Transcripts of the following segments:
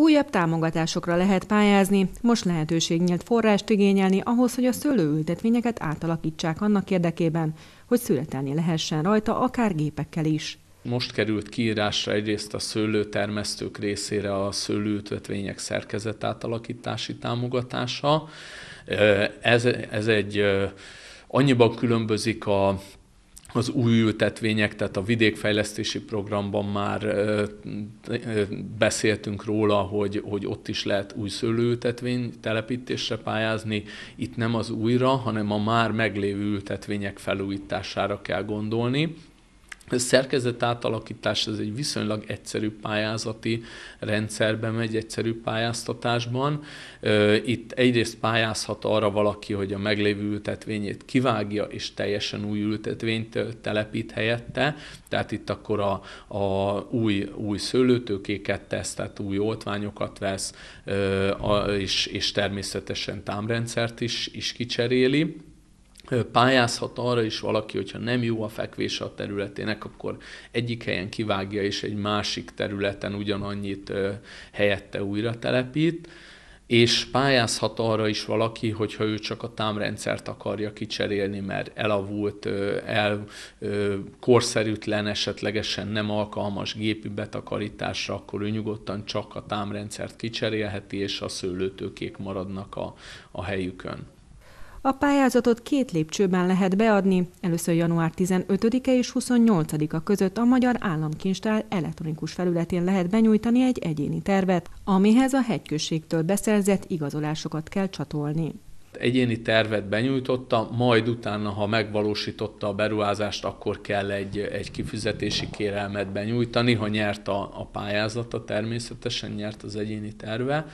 Újabb támogatásokra lehet pályázni, most lehetőség nyílt forrást igényelni ahhoz, hogy a szőlőültetvényeket átalakítsák annak érdekében, hogy születelni lehessen rajta akár gépekkel is. Most került kiírásra egyrészt a szőlőtermesztők részére a szőlőültetvények szerkezet átalakítási támogatása. Ez, ez egy annyiban különbözik a az új ültetvények, tehát a vidékfejlesztési programban már beszéltünk róla, hogy, hogy ott is lehet új szőlőültetvény telepítésre pályázni. Itt nem az újra, hanem a már meglévő ültetvények felújítására kell gondolni a szerkezet átalakítás, az egy viszonylag egyszerű pályázati rendszerbe megy, egyszerű pályáztatásban. Itt egyrészt pályázhat arra valaki, hogy a meglévő ültetvényét kivágja, és teljesen új ültetvényt telepít helyette. Tehát itt akkor a, a új, új szőlőtőkéket tesz, tehát új oltványokat vesz, és, és természetesen támrendszert is, is kicseréli pályázhat arra is valaki, hogyha nem jó a fekvése a területének, akkor egyik helyen kivágja, és egy másik területen ugyanannyit helyette újra telepít, és pályázhat arra is valaki, hogyha ő csak a támrendszert akarja kicserélni, mert elavult, el, korszerűtlen, esetlegesen nem alkalmas gépi betakarításra, akkor ő nyugodtan csak a támrendszert kicserélheti, és a szőlőtőkék maradnak a, a helyükön. A pályázatot két lépcsőben lehet beadni, először január 15-e és 28-a között a Magyar Államkincstár elektronikus felületén lehet benyújtani egy egyéni tervet, amihez a hegyközségtől beszerzett igazolásokat kell csatolni egyéni tervet benyújtotta, majd utána, ha megvalósította a beruházást, akkor kell egy, egy kifizetési kérelmet benyújtani, ha nyert a, a pályázata, természetesen nyert az egyéni terve,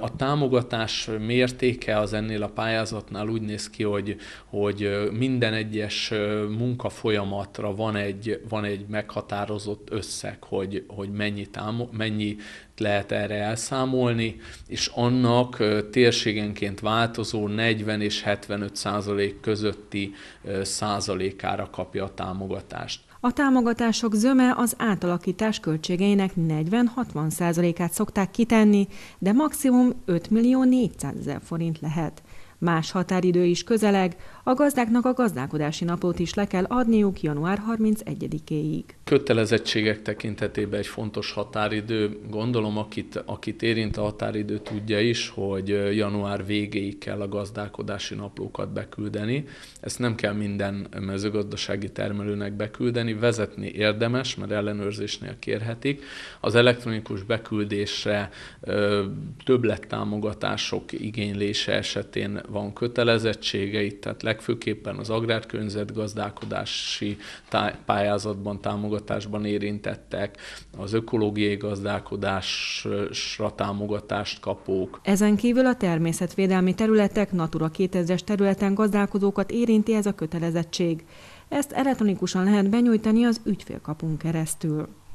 a támogatás mértéke az ennél a pályázatnál úgy néz ki, hogy, hogy minden egyes munkafolyamatra van egy, van egy meghatározott összeg, hogy, hogy mennyi, támo- mennyi lehet erre elszámolni, és annak térségenként változó 40 és 75 százalék közötti százalékára kapja a támogatást. A támogatások zöme az átalakítás költségeinek 40-60%-át szokták kitenni, de maximum 5 millió 400 ezer forint lehet. Más határidő is közeleg, a gazdáknak a gazdálkodási napot is le kell adniuk január 31-éig kötelezettségek tekintetében egy fontos határidő. Gondolom, akit, akit érint a határidő tudja is, hogy január végéig kell a gazdálkodási naplókat beküldeni. Ezt nem kell minden mezőgazdasági termelőnek beküldeni, vezetni érdemes, mert ellenőrzésnél kérhetik. Az elektronikus beküldésre többlettámogatások igénylése esetén van kötelezettségeit, tehát legfőképpen az agrárkörnyezet gazdálkodási pályázatban támogatások támogatásban érintettek, az ökológiai gazdálkodásra támogatást kapók. Ezen kívül a természetvédelmi területek Natura 2000-es területen gazdálkodókat érinti ez a kötelezettség. Ezt elektronikusan lehet benyújtani az ügyfélkapunk keresztül.